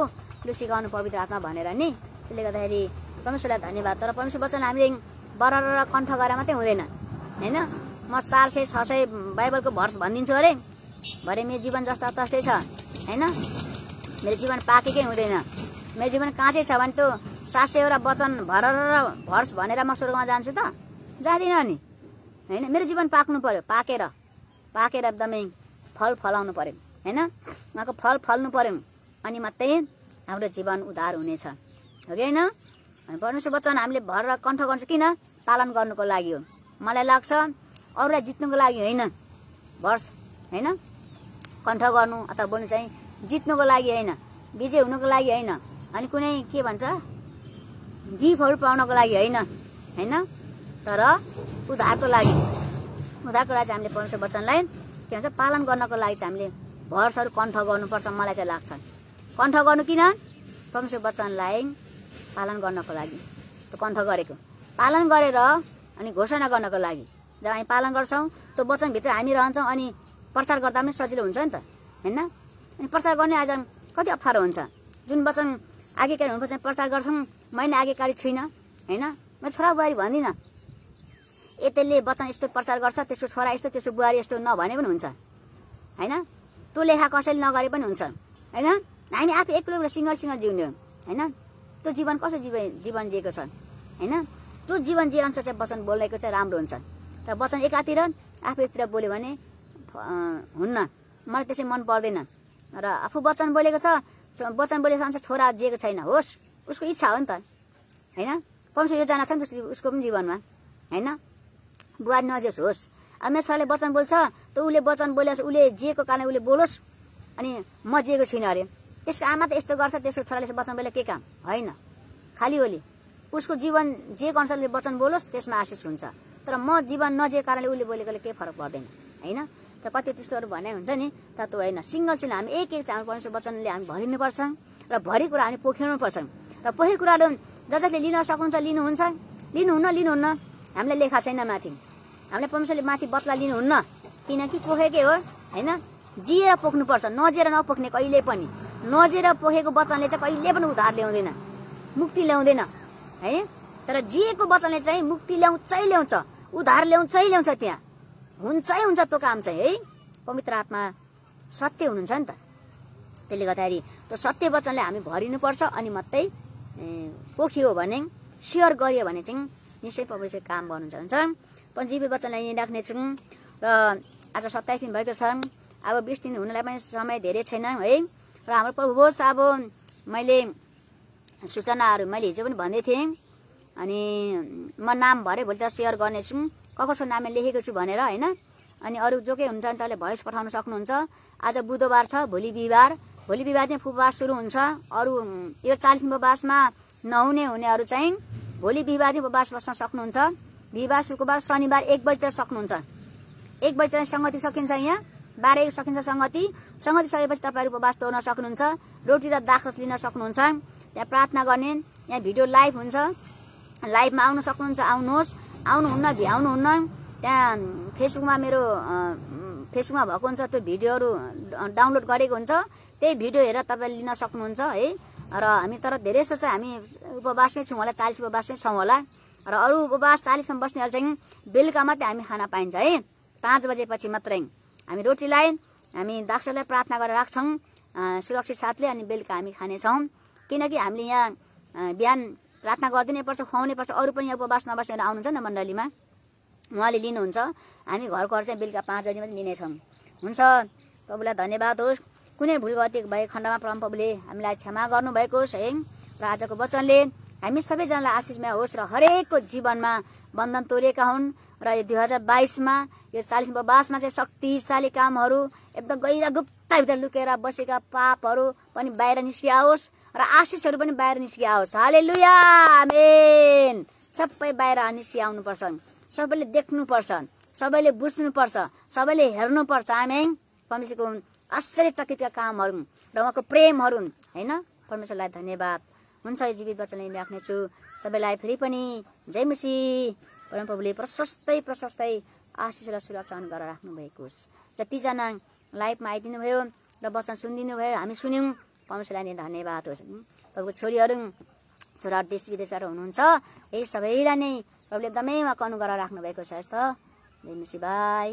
लु सिकाउनु पवित्र आत्मा भनेर नि त्यसले गर्दाखेरि परमेश्वरलाई धन्यवाद तर परमेश्वर वचन हामीले बरर कण्ठ गरेर मात्रै हुँदैन होइन म चार सय छ सय बाइबलको भर्स भनिदिन्छु अरे भरे मेरो जीवन जस्ता तस्तै छ होइन मेरो जीवन पाकेकै हुँदैन मेरो जीवन कहाँ चाहिँ छ भने त्यो सात सयवटा वचन भर र भर्स भनेर म स्वर्गमा जान्छु त जाँदिनँ नि होइन मेरो जीवन पाक्नु पऱ्यो पाकेर पाकेर एकदमै फल फलाउनु पऱ्यो होइन उहाँको फल फल्नु पऱ्यो अनि मात्रै हाम्रो जीवन उद्धार हुनेछ हो कि होइन परमेश्वर वचन हामीले भर र कण्ठ गर्छ किन पालन गर्नुको लागि हो मलाई लाग्छ अरूलाई जित्नुको लागि होइन भर्स होइन कण्ठ गर्नु अथवा बोल्नु चाहिँ जित्नुको लागि होइन विजय हुनुको लागि होइन अनि कुनै के भन्छ गिफ्टहरू पाउनको लागि होइन होइन तर उधारको लागि उधारको लागि चाहिँ हामीले परमेश्वर वचनलाई के भन्छ पालन गर्नको लागि चाहिँ हामीले भर्सहरू कण्ठ गर्नुपर्छ मलाई चाहिँ लाग्छ कण्ठ गर्नु किन परमेश्वर वचनलाई पालन गर्नको लागि त्यो कण्ठ गरेको पालन गरेर अनि घोषणा गर्नको लागि जब हामी पालन गर्छौँ त्यो वचनभित्र हामी रहन्छौँ अनि प्रचार गर्दा पनि सजिलो हुन्छ नि त होइन अनि प्रचार गर्ने आज कति अप्ठ्यारो हुन्छ जुन वचन आज्ञाकारी हुनुपर्छ प्रचार गर्छौँ मैले आज्ञाकारी छुइनँ होइन म छोरा बुहारी भन्दिनँ ए त्यसले वचन यस्तो प्रचार गर्छ त्यसको छोरा यस्तो त्यसको बुहारी यस्तो नभने पनि हुन्छ होइन त्यो लेखा कसैले नगरे पनि हुन्छ होइन हामी आफै एक्लो सिङ्गर सिङ्गर जिउने होइन त्यो जीवन कसो जीवन जीवन जिएको छ होइन त्यो जीवन जिएअनुसार चाहिँ वचन बोलेको चाहिँ राम्रो हुन्छ तर वचन एकातिर आफैतिर बोल्यो भने हुन्न मलाई त्यसै मन पर्दैन र आफू वचन बोलेको छ वचन बोलेको अनुसार छोरा दिएको छैन होस् उसको इच्छा हो नि त होइन कमसे योजना छ नि त उसको पनि जीवनमा होइन बुहारी नजियोस् होस् अब मेरो छोराले वचन बोल्छ त उसले वचन बोले उसले जिएको कारण उसले बोलोस् अनि म जिएको छुइनँ अरे त्यसको आमा त यस्तो गर्छ त्यसको छोराले वचन बोले के काम होइन खालि ओली उसको जीवन जे अनुसारले वचन बोलोस् त्यसमा आशिष हुन्छ तर म जीवन नजिएको कारणले उसले बोलेकोले केही फरक पर्दैन होइन तर कति त्यस्तोहरू भने हुन्छ नि त तत्त्व होइन सिङ्गल चाहिँ हामी एक एक चाहिँ हाम्रो वचनले हामी भरिनुपर्छ र भरि कुरा हामी पर्छ र पोखे कुराहरू ज जसले लिन सक्नुहुन्छ लिनुहुन्छ लिनुहुन्न लिनुहुन्न हामीलाई लेखा छैन माथि हामीलाई परमेश्वरले माथि बत्ला लिनुहुन्न किनकि पोखेकै हो होइन जिएर पोख्नुपर्छ नजिएर नपोख्ने कहिले पनि नजिएर पोखेको वचनले चाहिँ कहिले पनि उधार ल्याउँदैन मुक्ति ल्याउँदैन है तर जिएको वचनले चाहिँ मुक्ति ल्याउँछै ल्याउँछ उधार ल्याउँछै ल्याउँछ त्यहाँ हुन्छै हुन्छ त्यो काम चाहिँ है पवित्र आत्मा सत्य हुनुहुन्छ नि त त्यसले गर्दाखेरि त्यो सत्य वचनले हामी भरिनुपर्छ अनि मात्रै पोखियो भने सेयर गरियो भने चाहिँ निश्चय पवित्र काम गर्नुहुन्छ हुन्छ पञ्जीवी वचनलाई यहीँ राख्नेछौँ र आज सत्ताइस दिन भएको छ अब बिस दिन हुनलाई पनि समय धेरै छैन है र हाम्रो प्रभुवश अब मैले सूचनाहरू मैले हिजो पनि भन्दै थिएँ अनि म नाम भरे भोलि त सेयर गर्नेछु कसको नाममा लेखेको छु भनेर होइन अनि अरू जो के हुन्छ भने तपाईँले भोइस पठाउन सक्नुहुन्छ आज बुधबार छ भोलि बिहिबार भोलि चाहिँ उपवास सुरु हुन्छ अरू यो चालिस दिन उपवासमा नहुने हुनेहरू चाहिँ भोलि चाहिँ उपवास बस्न सक्नुहुन्छ बिहिबार शुक्रबार शनिबार एक बजीतिर सक्नुहुन्छ एक बजीतिर सङ्गति सकिन्छ यहाँ बाह्र एक सकिन्छ सङ्गति सङ्गति सकेपछि तपाईँहरू उपवास तोड्न सक्नुहुन्छ रोटी र दाखरस लिन सक्नुहुन्छ त्यहाँ प्रार्थना गर्ने यहाँ भिडियो लाइभ हुन्छ लाइभमा आउन सक्नुहुन्छ आउनुहोस् आउनुहुन्न भ्याउनुहुन्न त्यहाँ फेसबुकमा मेरो फेसबुकमा भएको हुन्छ त्यो भिडियोहरू डाउनलोड गरेको हुन्छ त्यही भिडियो हेरेर तपाईँले लिन सक्नुहुन्छ है र हामी तर धेरै जस्तो चाहिँ हामी उपवासमै छौँ होला चालिस उपवासमै छौँ होला र अरू उपवास चालिसमा बस्नेहरू चाहिँ बेलुका मात्रै हामी खाना पाइन्छ है पाँच बजेपछि मात्रै हामी रोटीलाई हामी दाक्षलाई प्रार्थना गरेर राख्छौँ सुरक्षित साथले अनि बेलुका हामी खानेछौँ किनकि हामीले यहाँ बिहान प्रार्थना गरिदिनै पर्छ खुवाउनै पर्छ अरू पनि उपवास नबसेर आउनुहुन्छ नि मण्डलीमा उहाँले लिनुहुन्छ हामी घर घर चाहिँ बेलुका पाँच बजी मात्रै लिनेछौँ हुन्छ प्रभुलाई धन्यवाद होस् कुनै भुल गति भए खण्डमा प्रभुले हामीलाई क्षमा गर्नुभएको होस् है र आजको वचनले हामी सबैजनालाई आशिषमा होस् र हरेकको जीवनमा बन्धन तोडेका हुन् र यो दुई हजार बाइसमा यो चालिस उपवासमा चाहिँ शक्तिशाली कामहरू एकदम गहिरा गुप्ताभित्र लुकेर बसेका पापहरू पनि बाहिर निस्किआओस् र आशिषहरू पनि बाहिर निस्किआओस् हाले लुया मेन सबै बाहिर निस्किआउनुपर्छ सबैले देख्नुपर्छ सबैले बुझ्नुपर्छ सबैले हेर्नुपर्छ हामी परमेश्वरको आश्चर्य चकितका कामहरू र उहाँको प्रेमहरू होइन परमेश्वरलाई धन्यवाद हुन्छ यो जीवित वचन राख्नेछु सबैलाई फेरि पनि जय मुसी परमप्रभुले प्रशस्तै प्रशस्तै आशिष र सुरक्षा गरेर राख्नुभएको होस् जतिजना लाइफमा आइदिनु भयो र वचन सुनिदिनु भयो हामी सुन्यौँ परमेश्वरलाई नै धन्यवाद होस् प्रभुको छोरीहरू छोरा देश विदेशबाट हुनुहुन्छ यही सबैलाई नै प्रभुले एकदमै उहाँको अनुग्रह राख्नुभएको छ यस्तो बाई